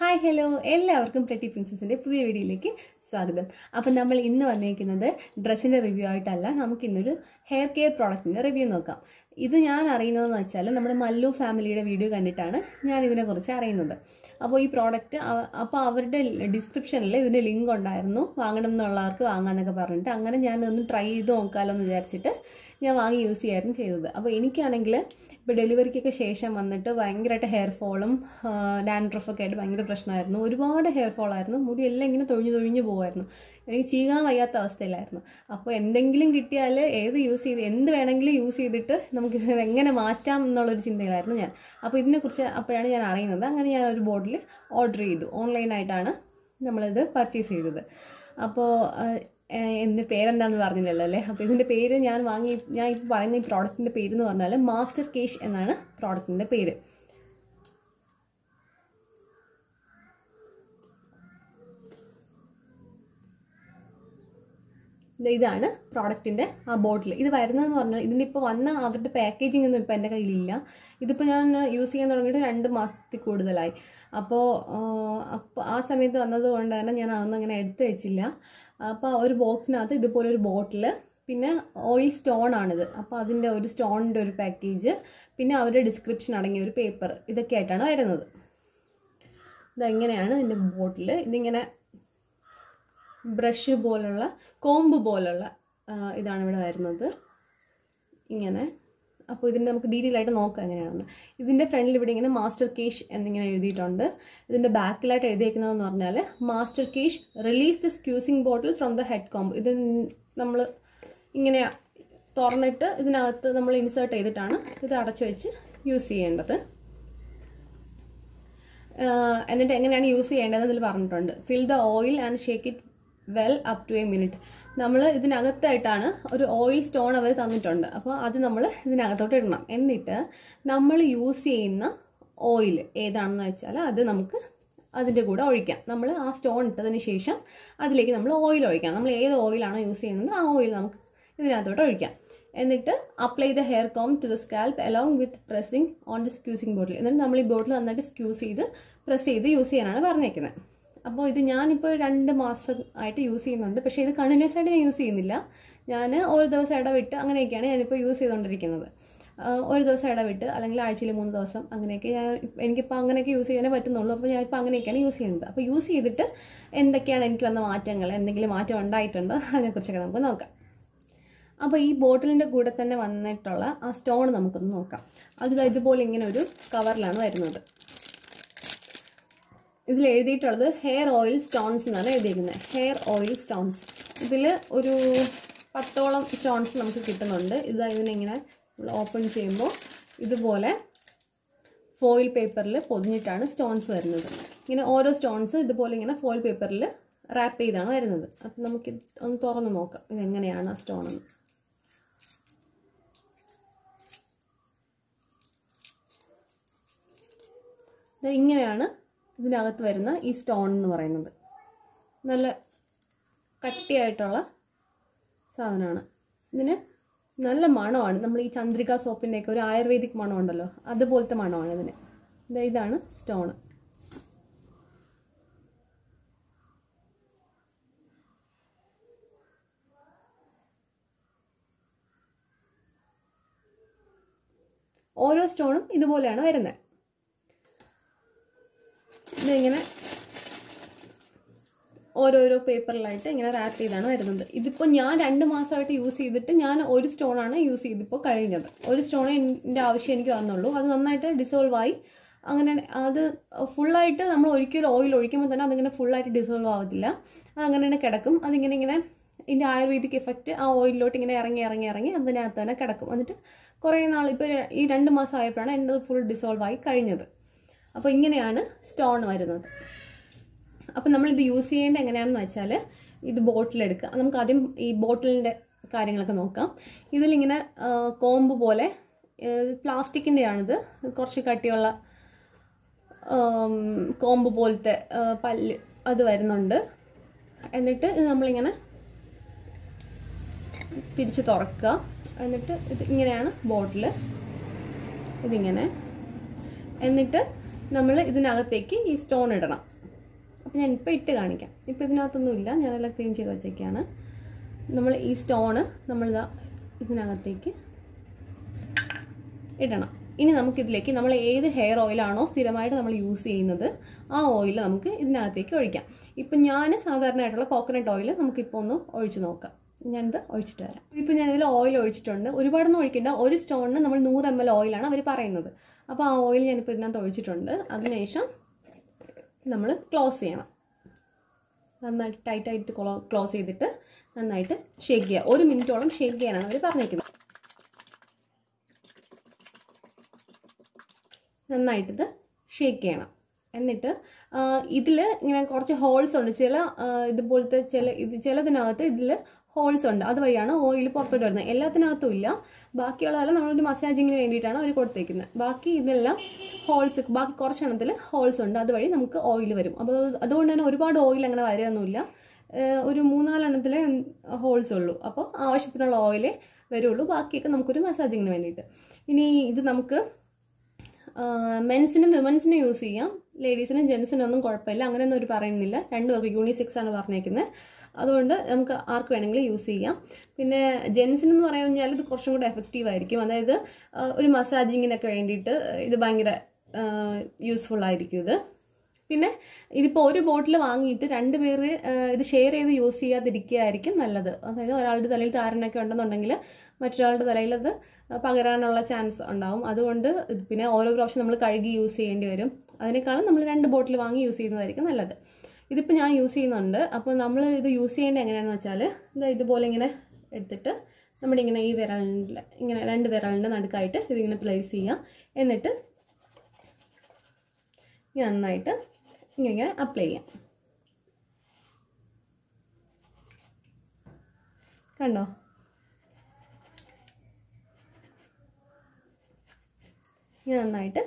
hi hello എല്ലാവർക്കും pretty പ്രിൻസസിൻ്റെ പുതിയ വീഡിയോയിലേക്ക് സ്വാഗതം അപ്പം നമ്മൾ ഇന്ന് വന്നിരിക്കുന്നത് ഡ്രസ്സിൻ്റെ റിവ്യൂ ആയിട്ടല്ല നമുക്ക് ഇന്നൊരു ഹെയർ കെയർ പ്രോഡക്റ്റിൻ്റെ റിവ്യൂ നോക്കാം ഇത് ഞാൻ അറിയുന്നതെന്ന് വെച്ചാൽ നമ്മുടെ മല്ലു ഫാമിലിയുടെ വീഡിയോ കണ്ടിട്ടാണ് ഞാൻ ഇതിനെക്കുറിച്ച് അറിയുന്നത് അപ്പോൾ ഈ പ്രോഡക്റ്റ് അപ്പോൾ അവരുടെ ഡിസ്ക്രിപ്ഷനിൽ ഇതിൻ്റെ ലിങ്ക് ഉണ്ടായിരുന്നു വാങ്ങണം എന്നുള്ളവർക്ക് വാങ്ങാമെന്നൊക്കെ പറഞ്ഞിട്ട് അങ്ങനെ ഞാനൊന്ന് ട്രൈ ചെയ്ത് നോക്കാമല്ലോ എന്ന് വിചാരിച്ചിട്ട് ഞാൻ വാങ്ങി യൂസ് ചെയ്യായിരുന്നു ചെയ്തത് അപ്പോൾ എനിക്കാണെങ്കിൽ ഇപ്പോൾ ഡെലിവറിക്കൊക്കെ ശേഷം വന്നിട്ട് ഭയങ്കരമായിട്ട് ഹെയർ ഫോളും ഡാൻഡ്രഫൊക്കെ ആയിട്ട് ഭയങ്കര പ്രശ്നമായിരുന്നു ഒരുപാട് ഹെയർ ഫോളായിരുന്നു മുടി എല്ലാം ഇങ്ങനെ തൊഴിഞ്ഞു തൊഴിഞ്ഞു പോകുമായിരുന്നു എനിക്ക് ചീകാൻ വയ്യാത്ത അവസ്ഥയിലായിരുന്നു അപ്പോൾ എന്തെങ്കിലും കിട്ടിയാൽ ഏത് യൂസ് ചെയ്ത് എന്ത് വേണമെങ്കിലും യൂസ് ചെയ്തിട്ട് നമുക്ക് എങ്ങനെ മാറ്റാം എന്നുള്ളൊരു ചിന്തയിലായിരുന്നു ഞാൻ അപ്പോൾ ഇതിനെക്കുറിച്ച് അപ്പോഴാണ് ഞാൻ അറിയുന്നത് അങ്ങനെ ഞാൻ ഒരു ബോട്ടിൽ മോഡിൽ ഓർഡർ ചെയ്തു ഓൺലൈനായിട്ടാണ് നമ്മളിത് പർച്ചേസ് ചെയ്തത് അപ്പോൾ എൻ്റെ പേരെന്താണെന്ന് പറഞ്ഞില്ലല്ലോ അല്ലേ അപ്പോൾ ഇതിൻ്റെ പേര് ഞാൻ വാങ്ങി ഞാൻ ഇപ്പോൾ പറയുന്ന ഈ പ്രോഡക്റ്റിൻ്റെ പേര് എന്ന് പറഞ്ഞാൽ മാസ്റ്റർ കേഷ് എന്നാണ് പ്രോഡക്റ്റിൻ്റെ പേര് ഇതാണ് പ്രോഡക്റ്റിൻ്റെ ആ ബോട്ടിൽ ഇത് വരുന്നതെന്ന് പറഞ്ഞാൽ ഇതിൻ്റെ ഇപ്പോൾ വന്ന അവരുടെ പാക്കേജിംഗ് ഒന്നും ഇപ്പോൾ എൻ്റെ കയ്യിലില്ല ഇതിപ്പോൾ ഞാൻ യൂസ് ചെയ്യാൻ തുടങ്ങിയിട്ട് രണ്ട് മാസത്തിൽ കൂടുതലായി അപ്പോൾ അപ്പോൾ ആ സമയത്ത് വന്നത് കൊണ്ട് തന്നെ ഞാൻ അതൊന്നും അങ്ങനെ എടുത്തു വെച്ചില്ല അപ്പോൾ ഒരു ബോക്സിനകത്ത് ഇതുപോലെ ഒരു ബോട്ടിൽ പിന്നെ ഓയിൽ സ്റ്റോൺ ആണിത് അപ്പോൾ അതിൻ്റെ ഒരു സ്റ്റോണിൻ്റെ ഒരു പാക്കേജ് പിന്നെ അവരുടെ ഡിസ്ക്രിപ്ഷൻ അടങ്ങിയ ഒരു പേപ്പർ ഇതൊക്കെ ആയിട്ടാണ് വരുന്നത് ഇതെങ്ങനെയാണ് ഇതിൻ്റെ ബോട്ടിൽ ഇതിങ്ങനെ ബ്രഷ് പോലുള്ള കോമ്പ് പോലുള്ള ഇതാണ് ഇവിടെ വരുന്നത് ഇങ്ങനെ അപ്പോൾ ഇതിൻ്റെ നമുക്ക് ഡീറ്റെയിൽ ആയിട്ട് നോക്കാം എങ്ങനെയാണെന്ന് ഇതിൻ്റെ ഫ്രണ്ടിൽ ഇവിടെ ഇങ്ങനെ മാസ്റ്റർ കേഷ് എന്നിങ്ങനെ എഴുതിയിട്ടുണ്ട് ഇതിൻ്റെ ബാക്കിലായിട്ട് എഴുതിയിരിക്കുന്നതെന്ന് പറഞ്ഞാൽ മാസ്റ്റർ കേഷ് release the squeezing bottle from the head comb ഇത് നമ്മൾ ഇങ്ങനെ തുറന്നിട്ട് ഇതിനകത്ത് നമ്മൾ ഇൻസേർട്ട് ചെയ്തിട്ടാണ് ഇത് അടച്ചു വെച്ച് യൂസ് ചെയ്യേണ്ടത് എന്നിട്ട് എങ്ങനെയാണ് യൂസ് ചെയ്യേണ്ടതെന്ന് ഇതിൽ പറഞ്ഞിട്ടുണ്ട് fill the oil and shake it well up to a minute നമ്മൾ ഇതിനകത്തായിട്ടാണ് ഒരു ഓയിൽ സ്റ്റോൺ അവർ തന്നിട്ടുണ്ട് അപ്പോൾ അത് നമ്മൾ ഇതിനകത്തോട്ട് ഇടണം എന്നിട്ട് നമ്മൾ യൂസ് ചെയ്യുന്ന ഓയിൽ ഏതാണെന്ന് വെച്ചാൽ അത് നമുക്ക് അതിൻ്റെ കൂടെ ഒഴിക്കാം നമ്മൾ ആ സ്റ്റോൺ ഇട്ടതിന് ശേഷം അതിലേക്ക് നമ്മൾ ഓയിൽ ഒഴിക്കാം നമ്മൾ ഏത് ഓയിലാണോ യൂസ് ചെയ്യുന്നത് ആ ഓയിൽ നമുക്ക് ഇതിനകത്തോട്ട് ഒഴിക്കാം എന്നിട്ട് apply the hair comb to the scalp along with pressing on the squeezing bottle എന്നിട്ട് നമ്മൾ ഈ ബോട്ടിൽ നന്നായിട്ട് സ്ക്യൂസ് ചെയ്ത് പ്രസ് ചെയ്ത് യൂസ് ചെയ്യാനാണ് പറഞ്ഞേക്കുന്നത് അപ്പോൾ ഇത് ഞാനിപ്പോൾ രണ്ട് മാസം ആയിട്ട് യൂസ് ചെയ്യുന്നുണ്ട് പക്ഷേ ഇത് കണ്ടിന്യൂസ് ആയിട്ട് ഞാൻ യൂസ് ചെയ്യുന്നില്ല ഞാൻ ഒരു ദിവസം ഇടവിട്ട് അങ്ങനെയൊക്കെയാണ് ഞാനിപ്പോൾ യൂസ് ചെയ്തുകൊണ്ടിരിക്കുന്നത് ഒരു ദിവസം ഇടവിട്ട് അല്ലെങ്കിൽ ആഴ്ചയിൽ മൂന്ന് ദിവസം അങ്ങനെയൊക്കെ ഞാൻ എനിക്കിപ്പോൾ അങ്ങനെയൊക്കെ യൂസ് ചെയ്യാനേ പറ്റുന്നുള്ളൂ അപ്പോൾ ഞാനിപ്പോൾ അങ്ങനെയൊക്കെയാണ് യൂസ് ചെയ്യുന്നത് അപ്പോൾ യൂസ് ചെയ്തിട്ട് എന്തൊക്കെയാണ് എനിക്ക് വന്ന മാറ്റങ്ങൾ എന്തെങ്കിലും മാറ്റം ഉണ്ടായിട്ടുണ്ടോ അതിനെക്കുറിച്ചൊക്കെ നമുക്ക് നോക്കാം അപ്പോൾ ഈ ബോട്ടിലിൻ്റെ കൂടെ തന്നെ വന്നിട്ടുള്ള ആ സ്റ്റോൺ നമുക്കൊന്ന് നോക്കാം അത് ഇതുപോലെ ഇങ്ങനെ ഒരു കവറിലാണ് വരുന്നത് ഇതിൽ എഴുതിയിട്ടുള്ളത് ഹെയർ ഓയിൽ സ്റ്റോൺസ് എന്നാണ് എഴുതിയിരിക്കുന്നത് ഹെയർ ഓയിൽ സ്റ്റോൺസ് ഇതിൽ ഒരു പത്തോളം സ്റ്റോൺസ് നമുക്ക് കിട്ടുന്നുണ്ട് ഇത് ഇതിനിങ്ങനെ ഓപ്പൺ ചെയ്യുമ്പോൾ ഇതുപോലെ ഫോയിൽ പേപ്പറിൽ പൊതിഞ്ഞിട്ടാണ് സ്റ്റോൺസ് വരുന്നത് ഇങ്ങനെ ഓരോ സ്റ്റോൺസ് ഇതുപോലെ ഇങ്ങനെ ഫോയിൽ പേപ്പറിൽ റാപ്പ് ചെയ്താണ് വരുന്നത് അപ്പം നമുക്ക് ഒന്ന് തുറന്ന് നോക്കാം എങ്ങനെയാണ് ആ എന്ന് ഇങ്ങനെയാണ് ഇതിനകത്ത് വരുന്ന ഈ സ്റ്റോൺ എന്ന് പറയുന്നത് നല്ല കട്ടിയായിട്ടുള്ള സാധനമാണ് ഇതിന് നല്ല മണമാണ് നമ്മൾ ഈ ചന്ദ്രിക സോപ്പിൻ്റെയൊക്കെ ഒരു ആയുർവേദിക് മണമുണ്ടല്ലോ അതുപോലത്തെ മണമാണ് ഇതിന് ഇതാണ് സ്റ്റോൺ ഓരോ സ്റ്റോണും ഇതുപോലെയാണ് വരുന്നത് ഇതിങ്ങനെ ഓരോരോ പേപ്പറിലായിട്ട് ഇങ്ങനെ റാപ്പ് ചെയ്താണ് വരുന്നത് ഇതിപ്പോൾ ഞാൻ രണ്ട് മാസമായിട്ട് യൂസ് ചെയ്തിട്ട് ഞാൻ ഒരു സ്റ്റോണാണ് യൂസ് ചെയ്തിപ്പോൾ കഴിഞ്ഞത് ഒരു സ്റ്റോണ് എൻ്റെ ആവശ്യം എനിക്ക് വന്നുള്ളൂ അത് നന്നായിട്ട് ഡിസോൾവ് ആയി അങ്ങനെ അത് ഫുള്ളായിട്ട് നമ്മൾ ഒരിക്കലും ഓയിൽ ഒഴിക്കുമ്പോൾ തന്നെ അതിങ്ങനെ ഫുള്ളായിട്ട് ഡിസോൾവ് ആവത്തില്ല അങ്ങനെ തന്നെ കിടക്കും അതിങ്ങനെ ഇങ്ങനെ ഇതിൻ്റെ ആയുർവേദിക് എഫക്റ്റ് ആ ഓയിലിലോട്ട് ഇങ്ങനെ ഇറങ്ങി ഇറങ്ങി ഇറങ്ങി അതിനകത്ത് തന്നെ കിടക്കും എന്നിട്ട് കുറേ നാൾ ഇപ്പോൾ ഈ രണ്ട് മാസം ആയപ്പോഴാണ് എൻ്റെ ഫുൾ ഡിസോൾവ് ആയി കഴിഞ്ഞത് അപ്പോൾ ഇങ്ങനെയാണ് സ്റ്റോൺ വരുന്നത് അപ്പം നമ്മളിത് യൂസ് ചെയ്യേണ്ടത് എങ്ങനെയാണെന്ന് വെച്ചാൽ ഇത് ബോട്ടിലെടുക്കുക നമുക്ക് ആദ്യം ഈ ബോട്ടിലിൻ്റെ കാര്യങ്ങളൊക്കെ നോക്കാം ഇതിലിങ്ങനെ കോമ്പ് പോലെ പ്ലാസ്റ്റിക്കിൻ്റെയാണിത് കുറച്ച് കട്ടിയുള്ള കോമ്പ് പോലത്തെ പല്ല് അത് വരുന്നുണ്ട് എന്നിട്ട് ഇത് നമ്മളിങ്ങനെ തിരിച്ച് തുറക്കുക എന്നിട്ട് ഇത് ഇങ്ങനെയാണ് ബോട്ടിൽ ഇതിങ്ങനെ എന്നിട്ട് നമ്മൾ ഇതിനകത്തേക്ക് ഈ സ്റ്റോൺ ഇടണം അപ്പോൾ ഞാൻ ഇപ്പം ഇട്ട് കാണിക്കാം ഇപ്പോൾ ഇതിനകത്തൊന്നുമില്ല ഞാനെല്ലാം ക്ലീൻ ചെയ്ത് വെച്ചേക്കാണ് നമ്മൾ ഈ സ്റ്റോണ് നമ്മൾ ഇതിനകത്തേക്ക് ഇടണം ഇനി നമുക്കിതിലേക്ക് നമ്മൾ ഏത് ഹെയർ ഓയിലാണോ സ്ഥിരമായിട്ട് നമ്മൾ യൂസ് ചെയ്യുന്നത് ആ ഓയിൽ നമുക്ക് ഇതിനകത്തേക്ക് ഒഴിക്കാം ഇപ്പം ഞാൻ സാധാരണയായിട്ടുള്ള കോക്കനട്ട് ഓയിൽ നമുക്കിപ്പോൾ ഒന്ന് ഒഴിച്ചു നോക്കാം ഞാനിത് ഒഴിച്ചിട്ട് വരാം ഇപ്പം ഞാനിതിൽ ഓയിൽ ഒഴിച്ചിട്ടുണ്ട് ഒരുപാടൊന്നും ഒഴിക്കേണ്ട ഒരു സ്റ്റോണിന് നമ്മൾ നൂറ് എം എൽ ഓയിലാണ് അവർ പറയുന്നത് അപ്പോൾ ആ ഓയിൽ ഞാനിപ്പോൾ ഇതിനകത്ത് ഒഴിച്ചിട്ടുണ്ട് അതിനുശേഷം നമ്മൾ ക്ലോസ് ചെയ്യണം നന്നായിട്ട് ടൈറ്റായിട്ട് ക്ലോസ് ചെയ്തിട്ട് നന്നായിട്ട് ഷേക്ക് ചെയ്യുക ഒരു മിനിറ്റോളം ഷേക്ക് ചെയ്യാനാണ് അവർ പറഞ്ഞിരിക്കുന്നത് നന്നായിട്ടിത് ഷേക്ക് ചെയ്യണം എന്നിട്ട് ഇതിൽ ഇങ്ങനെ കുറച്ച് ഹോൾസ് ഉണ്ട് ചില ഇതുപോലത്തെ ചില ഇത് ചിലതിനകത്ത് ഇതിൽ ഹോൾസ് ഉണ്ട് അതുവഴിയാണ് ഓയിൽ പുറത്തോട്ട് വരുന്നത് എല്ലാത്തിനകത്തും ഇല്ല ബാക്കിയുള്ളതെല്ലാം നമ്മളൊരു മസാജിങ്ങിന് വേണ്ടിയിട്ടാണ് അവർ കൊടുത്തേക്കുന്നത് ബാക്കി ഇതെല്ലാം ഹോൾസ് ബാക്കി കുറച്ചെണ്ണത്തിൽ ഹോൾസ് ഉണ്ട് അതുവഴി നമുക്ക് ഓയിൽ വരും അപ്പോൾ അതുകൊണ്ട് തന്നെ ഒരുപാട് ഓയിൽ അങ്ങനെ വരെയൊന്നുമില്ല ഒരു മൂന്നാലെണ്ണത്തിൽ ഹോൾസ് ഉള്ളൂ അപ്പോൾ ആവശ്യത്തിനുള്ള ഓയിൽ വരുള്ളൂ ബാക്കിയൊക്കെ നമുക്കൊരു മസാജിങ്ങിന് വേണ്ടിയിട്ട് ഇനി ഇത് നമുക്ക് മെൻസിനും വിമൻസിനും യൂസ് ചെയ്യാം ലേഡീസിനും ജെൻസിനും ഒന്നും കുഴപ്പമില്ല അങ്ങനെയൊന്നും ഒരു പറയുന്നില്ല രണ്ടു പേർക്ക് യൂണിസെക്സ് ആണ് പറഞ്ഞേക്കുന്നത് അതുകൊണ്ട് നമുക്ക് ആർക്ക് വേണമെങ്കിലും യൂസ് ചെയ്യാം പിന്നെ ജെൻസിന് എന്ന് പറഞ്ഞു കഴിഞ്ഞാൽ ഇത് കുറച്ചും കൂടെ എഫക്റ്റീവ് ആയിരിക്കും അതായത് ഒരു മസാജിങ്ങിനൊക്കെ വേണ്ടിയിട്ട് ഇത് ഭയങ്കര യൂസ്ഫുൾ ആയിരിക്കും ഇത് പിന്നെ ഇതിപ്പോൾ ഒരു ബോട്ടിൽ വാങ്ങിയിട്ട് രണ്ട് പേര് ഇത് ഷെയർ ചെയ്ത് യൂസ് ചെയ്യാതിരിക്കുകയായിരിക്കും നല്ലത് അതായത് ഒരാളുടെ തലയിൽ താരനൊക്കെ ഉണ്ടെന്നുണ്ടെങ്കിൽ മറ്റൊരാളുടെ തലയിൽ അത് പകരാനുള്ള ചാൻസ് ഉണ്ടാവും അതുകൊണ്ട് പിന്നെ ഓരോ പ്രാവശ്യം നമ്മൾ കഴുകി യൂസ് ചെയ്യേണ്ടി വരും അതിനേക്കാളും നമ്മൾ രണ്ട് ബോട്ടിൽ വാങ്ങി യൂസ് ചെയ്യുന്നതായിരിക്കും നല്ലത് ഇതിപ്പോൾ ഞാൻ യൂസ് ചെയ്യുന്നുണ്ട് അപ്പോൾ നമ്മൾ ഇത് യൂസ് ചെയ്യേണ്ടത് എങ്ങനെയാണെന്ന് വെച്ചാൽ ഇതാ ഇതുപോലെ ഇങ്ങനെ എടുത്തിട്ട് നമ്മുടെ ഇങ്ങനെ ഈ വിരലിൻ്റെ ഇങ്ങനെ രണ്ട് വിരലിൻ്റെ നടുക്കായിട്ട് ഇതിങ്ങനെ പ്ലേസ് ചെയ്യാം എന്നിട്ട് നന്നായിട്ട് ഇങ്ങനെ അപ്ലൈ ചെയ്യാം കണ്ടോ ഇങ്ങനെ നന്നായിട്ട്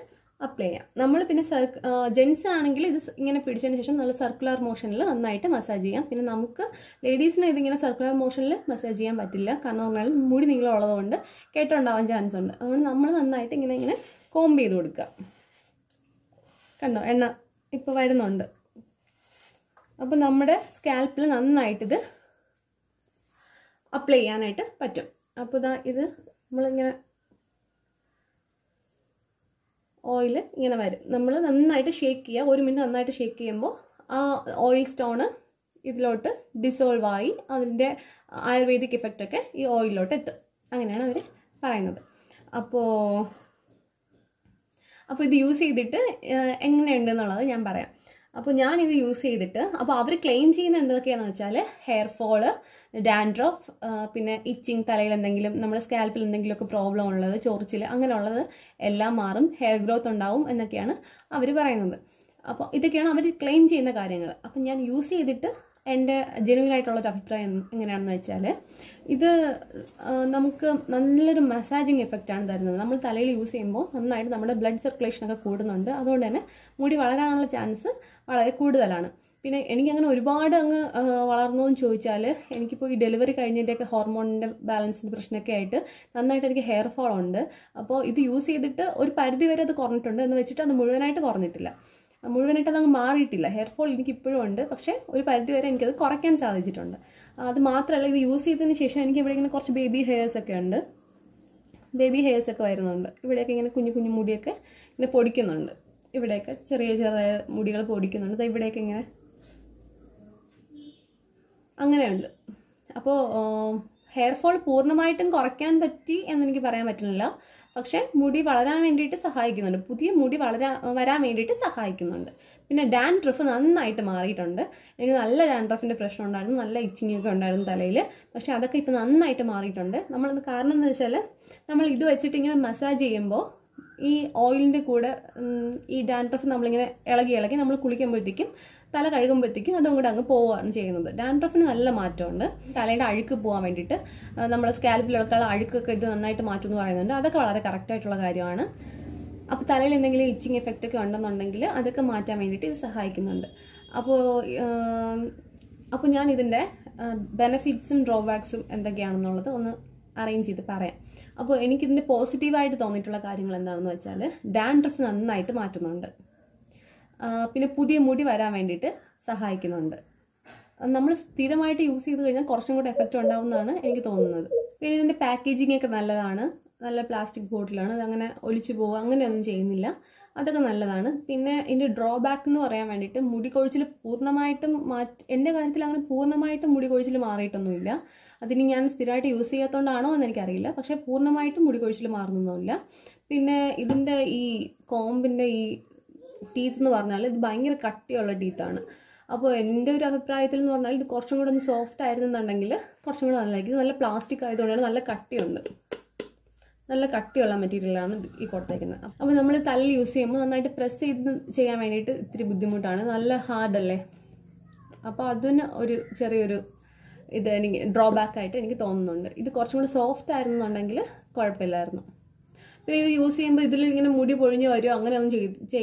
അപ്ലൈ ചെയ്യാം നമ്മൾ പിന്നെ സർക്ക് ജെൻസ് ആണെങ്കിൽ ഇത് ഇങ്ങനെ പിടിച്ചതിന് ശേഷം നല്ല സർക്കുലർ മോഷനിൽ നന്നായിട്ട് മസാജ് ചെയ്യാം പിന്നെ നമുക്ക് ലേഡീസിന് ഇതിങ്ങനെ സർക്കുലർ മോഷനിൽ മസാജ് ചെയ്യാൻ പറ്റില്ല കാരണം പറഞ്ഞാൽ മുടി നീളമുള്ളതുകൊണ്ട് കേട്ടുണ്ടാവാൻ ചാൻസ് ഉണ്ട് അതുകൊണ്ട് നമ്മൾ നന്നായിട്ട് ഇങ്ങനെ ഇങ്ങനെ കോംബ് ചെയ്ത് കൊടുക്കുക കണ്ടോ എണ്ണ ഇപ്പോൾ വരുന്നുണ്ട് അപ്പോൾ നമ്മുടെ സ്കാൽപ്പിൽ നന്നായിട്ടിത് അപ്ലൈ ചെയ്യാനായിട്ട് പറ്റും അപ്പോൾ ഇതാ ഇത് നമ്മളിങ്ങനെ ഓയിൽ ഇങ്ങനെ വരും നമ്മൾ നന്നായിട്ട് ഷേക്ക് ചെയ്യുക ഒരു മിനിറ്റ് നന്നായിട്ട് ഷേക്ക് ചെയ്യുമ്പോൾ ആ ഓയിൽ സ്റ്റോണ് ഇതിലോട്ട് ഡിസോൾവ് ആയി അതിൻ്റെ ആയുർവേദിക് ഇഫക്റ്റൊക്കെ ഈ ഓയിലിലോട്ട് എത്തും അങ്ങനെയാണ് അവർ പറയുന്നത് അപ്പോൾ അപ്പോൾ ഇത് യൂസ് ചെയ്തിട്ട് എങ്ങനെയുണ്ട് എന്നുള്ളത് ഞാൻ പറയാം അപ്പോൾ ഞാൻ ഇത് യൂസ് ചെയ്തിട്ട് അപ്പോൾ അവർ ക്ലെയിം ചെയ്യുന്ന എന്തൊക്കെയാണെന്ന് വെച്ചാൽ ഹെയർ ഫോള് ഡാൻഡ്രോഫ് പിന്നെ ഇച്ചിങ് തലയിൽ എന്തെങ്കിലും നമ്മുടെ സ്കാൽപ്പിൽ എന്തെങ്കിലുമൊക്കെ പ്രോബ്ലം ഉള്ളത് ചൊറിച്ചിൽ അങ്ങനെയുള്ളത് എല്ലാം മാറും ഹെയർ ഗ്രോത്ത് ഉണ്ടാവും എന്നൊക്കെയാണ് അവർ പറയുന്നത് അപ്പോൾ ഇതൊക്കെയാണ് അവർ ക്ലെയിം ചെയ്യുന്ന കാര്യങ്ങൾ അപ്പം ഞാൻ യൂസ് ചെയ്തിട്ട് എൻ്റെ ജെനുവിൻ ആയിട്ടുള്ളൊരു അഭിപ്രായം എങ്ങനെയാണെന്ന് വെച്ചാൽ ഇത് നമുക്ക് നല്ലൊരു മസാജിങ് ആണ് തരുന്നത് നമ്മൾ തലയിൽ യൂസ് ചെയ്യുമ്പോൾ നന്നായിട്ട് നമ്മുടെ ബ്ലഡ് സർക്കുലേഷനൊക്കെ കൂടുന്നുണ്ട് അതുകൊണ്ട് തന്നെ മുടി വളരാനുള്ള ചാൻസ് വളരെ കൂടുതലാണ് പിന്നെ എനിക്കങ്ങനെ ഒരുപാട് അങ്ങ് വളർന്നതെന്ന് ചോദിച്ചാൽ എനിക്കിപ്പോൾ ഈ ഡെലിവറി കഴിഞ്ഞിൻ്റെയൊക്കെ ഹോർമോണിൻ്റെ ബാലൻസിൻ്റെ പ്രശ്നമൊക്കെ ആയിട്ട് നന്നായിട്ട് എനിക്ക് ഹെയർ ഫോൾ ഉണ്ട് അപ്പോൾ ഇത് യൂസ് ചെയ്തിട്ട് ഒരു പരിധി വരെ അത് കുറഞ്ഞിട്ടുണ്ട് എന്ന് വെച്ചിട്ട് അത് മുഴുവനായിട്ട് കുറഞ്ഞിട്ടില്ല മുഴുവനായിട്ട് അതങ്ങ് മാറിയിട്ടില്ല ഹെയർ ഫോൾ എനിക്ക് ഇപ്പോഴും ഉണ്ട് പക്ഷേ ഒരു പരിധി വരെ എനിക്കത് കുറയ്ക്കാൻ സാധിച്ചിട്ടുണ്ട് അത് മാത്രമല്ല ഇത് യൂസ് ചെയ്തതിന് ശേഷം എനിക്ക് ഇവിടെ ഇങ്ങനെ കുറച്ച് ബേബി ഹെയർസ് ഒക്കെ ഉണ്ട് ബേബി ഹെയർസ് ഒക്കെ വരുന്നുണ്ട് ഇവിടെയൊക്കെ ഇങ്ങനെ കുഞ്ഞു കുഞ്ഞു മുടിയൊക്കെ ഇങ്ങനെ പൊടിക്കുന്നുണ്ട് ഇവിടെയൊക്കെ ചെറിയ ചെറിയ മുടികൾ പൊടിക്കുന്നുണ്ട് ഇവിടെയൊക്കെ ഇങ്ങനെ അങ്ങനെയുണ്ട് അപ്പോൾ ഹെയർ ഫോൾ പൂർണ്ണമായിട്ടും കുറയ്ക്കാൻ പറ്റി എന്നെനിക്ക് പറയാൻ പറ്റുന്നില്ല പക്ഷേ മുടി വളരാൻ വേണ്ടിയിട്ട് സഹായിക്കുന്നുണ്ട് പുതിയ മുടി വളരാൻ വരാൻ വേണ്ടിയിട്ട് സഹായിക്കുന്നുണ്ട് പിന്നെ ഡാൻഡ്രഫ് നന്നായിട്ട് മാറിയിട്ടുണ്ട് എനിക്ക് നല്ല ഡാൻഡ്രഫിൻ്റെ പ്രശ്നം ഉണ്ടായിരുന്നു നല്ല ഇച്ചിങ് ഒക്കെ ഉണ്ടായിരുന്നു തലയിൽ പക്ഷേ അതൊക്കെ ഇപ്പം നന്നായിട്ട് മാറിയിട്ടുണ്ട് നമ്മളത് കാരണം എന്ന് വെച്ചാൽ നമ്മൾ ഇത് വെച്ചിട്ട് ഇങ്ങനെ മസാജ് ചെയ്യുമ്പോൾ ഈ ഓയിലിൻ്റെ കൂടെ ഈ ഡാൻഡ്രഫ് നമ്മളിങ്ങനെ ഇളകി ഇളകി നമ്മൾ കുളിക്കുമ്പോഴത്തേക്കും തല കഴുകുമ്പോഴത്തേക്കും അതും കൂടെ അങ്ങ് പോവുകയാണ് ചെയ്യുന്നത് ഡാൻഡ്രഫിന് നല്ല മാറ്റമുണ്ട് തലയുടെ അഴുക്ക് പോകാൻ വേണ്ടിയിട്ട് നമ്മുടെ സ്കാൽപ്പിലുള്ള അഴുക്കൊക്കെ ഇത് നന്നായിട്ട് മാറ്റും എന്ന് പറയുന്നുണ്ട് അതൊക്കെ വളരെ കറക്റ്റായിട്ടുള്ള കാര്യമാണ് അപ്പോൾ തലയിൽ എന്തെങ്കിലും ഇച്ചിങ് എഫക്റ്റ് ഒക്കെ ഉണ്ടെന്നുണ്ടെങ്കിൽ അതൊക്കെ മാറ്റാൻ വേണ്ടിയിട്ട് ഇത് സഹായിക്കുന്നുണ്ട് അപ്പോൾ അപ്പോൾ ഞാൻ ഇതിൻ്റെ ബെനഫിറ്റ്സും ഡ്രോബാക്സും എന്തൊക്കെയാണെന്നുള്ളത് ഒന്ന് അറേഞ്ച് ചെയ്ത് പറയാം അപ്പോൾ എനിക്കിതിൻ്റെ പോസിറ്റീവായിട്ട് തോന്നിയിട്ടുള്ള കാര്യങ്ങൾ എന്താണെന്ന് വെച്ചാൽ ഡാൻഡ്രഫ് നന്നായിട്ട് മാറ്റുന്നുണ്ട് പിന്നെ പുതിയ മുടി വരാൻ വേണ്ടിയിട്ട് സഹായിക്കുന്നുണ്ട് നമ്മൾ സ്ഥിരമായിട്ട് യൂസ് ചെയ്ത് കഴിഞ്ഞാൽ കുറച്ചും കൂടെ എഫക്റ്റ് ഉണ്ടാവുമെന്നാണ് എനിക്ക് തോന്നുന്നത് പിന്നെ ഇതിൻ്റെ പാക്കേജിങ് ഒക്കെ നല്ലതാണ് നല്ല പ്ലാസ്റ്റിക് ബോട്ടിലാണ് അതങ്ങനെ ഒലിച്ചു പോകുക അങ്ങനെയൊന്നും ചെയ്യുന്നില്ല അതൊക്കെ നല്ലതാണ് പിന്നെ ഇതിൻ്റെ ഡ്രോബാക്ക് എന്ന് പറയാൻ വേണ്ടിയിട്ട് മുടി കൊഴിച്ചിൽ പൂർണ്ണമായിട്ടും മാറ്റി എൻ്റെ കാര്യത്തിൽ അങ്ങനെ പൂർണ്ണമായിട്ടും മുടി കൊഴിച്ചിൽ മാറിയിട്ടൊന്നുമില്ല അതിന് ഞാൻ സ്ഥിരമായിട്ട് യൂസ് ചെയ്യാത്തതുകൊണ്ടാണോ എന്ന് എനിക്കറിയില്ല പക്ഷേ പൂർണ്ണമായിട്ടും മുടി കൊഴിച്ചിൽ മാറുന്നൊന്നുമില്ല പിന്നെ ഇതിൻ്റെ ഈ കോമ്പിൻ്റെ ഈ ടീത്ത് എന്ന് പറഞ്ഞാൽ ഇത് ഭയങ്കര കട്ടിയുള്ള ടീത്താണ് അപ്പോൾ എൻ്റെ ഒരു അഭിപ്രായത്തിൽ എന്ന് പറഞ്ഞാൽ ഇത് കുറച്ചും കൂടെ ഒന്ന് സോഫ്റ്റ് ആയിരുന്നു എന്നുണ്ടെങ്കിൽ കുറച്ചും കൂടെ നല്ലതായിരിക്കും നല്ല പ്ലാസ്റ്റിക് ആയതുകൊണ്ടാണ് നല്ല കട്ടിയുണ്ട് നല്ല കട്ടിയുള്ള മെറ്റീരിയലാണ് ഈ കൊടുത്തേക്കുന്നത് അപ്പം നമ്മൾ തല്ല് യൂസ് ചെയ്യുമ്പോൾ നന്നായിട്ട് പ്രസ് ചെയ്ത് ചെയ്യാൻ വേണ്ടിയിട്ട് ഇത്തിരി ബുദ്ധിമുട്ടാണ് നല്ല ഹാർഡല്ലേ അപ്പോൾ അതിന് ഒരു ചെറിയൊരു ഇത് എനിക്ക് ഡ്രോബാക്ക് ആയിട്ട് എനിക്ക് തോന്നുന്നുണ്ട് ഇത് കുറച്ചും കൂടി സോഫ്റ്റ് ആയിരുന്നുണ്ടെങ്കിൽ കുഴപ്പമില്ലായിരുന്നു പിന്നെ ഇത് യൂസ് ചെയ്യുമ്പോൾ ഇതിൽ ഇങ്ങനെ മുടി പൊഴിഞ്ഞ് വരുമോ അങ്ങനെയൊന്നും ചെയ്ത്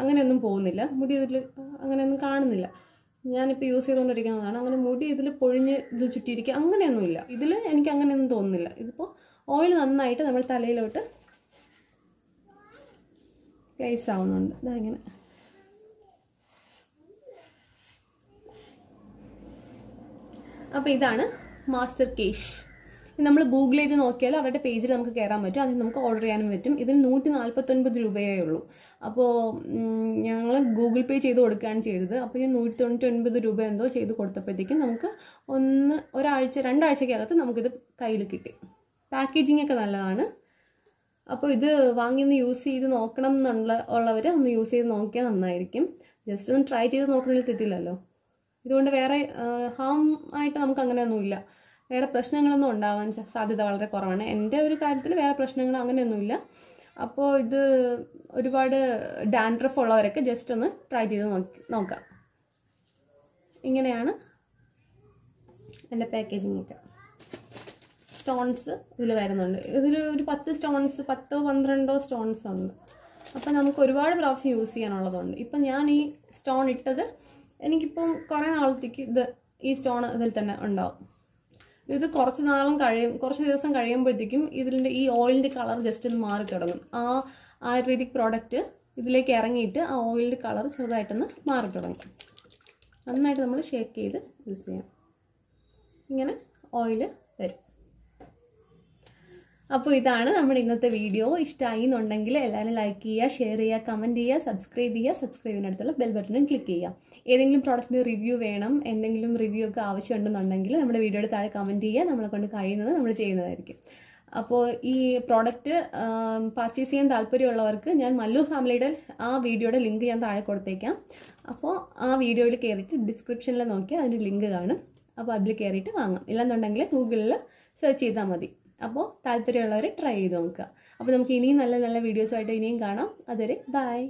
അങ്ങനെയൊന്നും പോകുന്നില്ല മുടി ഇതിൽ അങ്ങനെയൊന്നും കാണുന്നില്ല ഞാനിപ്പോൾ യൂസ് ചെയ്തുകൊണ്ടിരിക്കുന്നതാണ് അങ്ങനെ മുടി ഇതിൽ പൊഴിഞ്ഞ് ഇതിൽ ചുറ്റിയിരിക്കുക അങ്ങനെയൊന്നുമില്ല ഇതിൽ എനിക്ക് അങ്ങനെയൊന്നും തോന്നുന്നില്ല ഇതിപ്പോൾ ഓയിൽ നന്നായിട്ട് നമ്മൾ തലയിലോട്ട് പ്ലേസ് ആവുന്നുണ്ട് ഇങ്ങനെ അപ്പോൾ ഇതാണ് മാസ്റ്റർ കേഷ് നമ്മൾ ഗൂഗിൾ ചെയ്ത് നോക്കിയാൽ അവരുടെ പേജിൽ നമുക്ക് കയറാൻ പറ്റും അതിൽ നമുക്ക് ഓർഡർ ചെയ്യാനും പറ്റും ഇതിന് നൂറ്റി നാൽപ്പത്തൊൻപത് രൂപയേ ഉള്ളൂ അപ്പോൾ ഞങ്ങൾ ഗൂഗിൾ പേ ചെയ്ത് കൊടുക്കുകയാണ് ചെയ്തത് അപ്പോൾ ഞാൻ നൂറ്റി തൊണ്ണൂറ്റൊൻപത് രൂപ എന്തോ ചെയ്ത് കൊടുത്തപ്പോഴത്തേക്കും നമുക്ക് ഒന്ന് ഒരാഴ്ച രണ്ടാഴ്ചക്കകത്ത് നമുക്കിത് കയ്യിൽ കിട്ടി പാക്കേജിങ് ഒക്കെ നല്ലതാണ് അപ്പോൾ ഇത് വാങ്ങി ഒന്ന് യൂസ് ചെയ്ത് നോക്കണം എന്നുള്ള ഉള്ളവർ ഒന്ന് യൂസ് ചെയ്ത് നോക്കിയാൽ നന്നായിരിക്കും ജസ്റ്റ് ഒന്ന് ട്രൈ ചെയ്ത് നോക്കണമെങ്കിൽ തെറ്റില്ലല്ലോ ഇതുകൊണ്ട് വേറെ ഹാം ആയിട്ട് നമുക്ക് അങ്ങനെയൊന്നുമില്ല വേറെ പ്രശ്നങ്ങളൊന്നും ഉണ്ടാവാൻ സാധ്യത വളരെ കുറവാണ് എൻ്റെ ഒരു കാര്യത്തിൽ വേറെ പ്രശ്നങ്ങളും അങ്ങനെയൊന്നുമില്ല അപ്പോൾ ഇത് ഒരുപാട് ഡാൻഡ്രഫ് ഉള്ളവരൊക്കെ ജസ്റ്റ് ഒന്ന് ട്രൈ ചെയ്ത് നോക്കി നോക്കാം ഇങ്ങനെയാണ് എൻ്റെ പാക്കേജിങ്ങൊക്കെ സ്റ്റോൺസ് ഇതിൽ വരുന്നുണ്ട് ഇതിൽ ഒരു പത്ത് സ്റ്റോൺസ് പത്തോ പന്ത്രണ്ടോ സ്റ്റോൺസ് ഉണ്ട് അപ്പം നമുക്ക് ഒരുപാട് പ്രാവശ്യം യൂസ് ചെയ്യാനുള്ളതുണ്ട് ഇപ്പം ഞാൻ ഈ സ്റ്റോൺ ഇട്ടത് എനിക്കിപ്പം കുറേ നാളത്തേക്ക് ഇത് ഈ സ്റ്റോൺ ഇതിൽ തന്നെ ഉണ്ടാവും ഇത് കുറച്ച് നാളും കഴിയും കുറച്ച് ദിവസം കഴിയുമ്പോഴത്തേക്കും ഇതിൻ്റെ ഈ ഓയിലിൻ്റെ കളർ ജസ്റ്റ് ഒന്ന് മാറി തുടങ്ങും ആ ആയുർവേദിക് പ്രോഡക്റ്റ് ഇതിലേക്ക് ഇറങ്ങിയിട്ട് ആ ഓയിലിൻ്റെ കളർ ചെറുതായിട്ടൊന്ന് മാറി തുടങ്ങും നന്നായിട്ട് നമ്മൾ ഷേക്ക് ചെയ്ത് യൂസ് ചെയ്യാം ഇങ്ങനെ ഓയിൽ അപ്പോൾ ഇതാണ് നമ്മുടെ ഇന്നത്തെ വീഡിയോ ഇഷ്ടമായി എന്നുണ്ടെങ്കിൽ എല്ലാവരും ലൈക്ക് ചെയ്യുക ഷെയർ ചെയ്യുക കമൻറ്റ് ചെയ്യുക സബ്സ്ക്രൈബ് ചെയ്യുക സബ്സ്ക്രൈബിനടുത്തുള്ള ബെൽ ബട്ടണും ക്ലിക്ക് ചെയ്യുക ഏതെങ്കിലും പ്രോഡക്റ്റിന് റിവ്യൂ വേണം എന്തെങ്കിലും റിവ്യൂ ഒക്കെ ആവശ്യമുണ്ടെന്നുണ്ടെങ്കിൽ നമ്മുടെ വീഡിയോയുടെ താഴെ കമൻറ്റ് ചെയ്യുക നമ്മളെ കൊണ്ട് കഴിയുന്നത് നമ്മൾ ചെയ്യുന്നതായിരിക്കും അപ്പോൾ ഈ പ്രോഡക്റ്റ് പർച്ചേസ് ചെയ്യാൻ താല്പര്യമുള്ളവർക്ക് ഞാൻ മല്ലു ഫാമിലിയുടെ ആ വീഡിയോയുടെ ലിങ്ക് ഞാൻ താഴെ കൊടുത്തേക്കാം അപ്പോൾ ആ വീഡിയോയിൽ കയറിയിട്ട് ഡിസ്ക്രിപ്ഷനിൽ നോക്കി അതിൻ്റെ ലിങ്ക് കാണും അപ്പോൾ അതിൽ കയറിയിട്ട് വാങ്ങാം ഇല്ലെന്നുണ്ടെങ്കിൽ ഗൂഗിളിൽ സെർച്ച് ചെയ്താൽ മതി അപ്പോൾ താല്പര്യമുള്ളവർ ട്രൈ ചെയ്ത് നോക്കുക അപ്പോൾ നമുക്ക് ഇനിയും നല്ല നല്ല വീഡിയോസുമായിട്ട് ഇനിയും കാണാം അതുവരെ ബായ്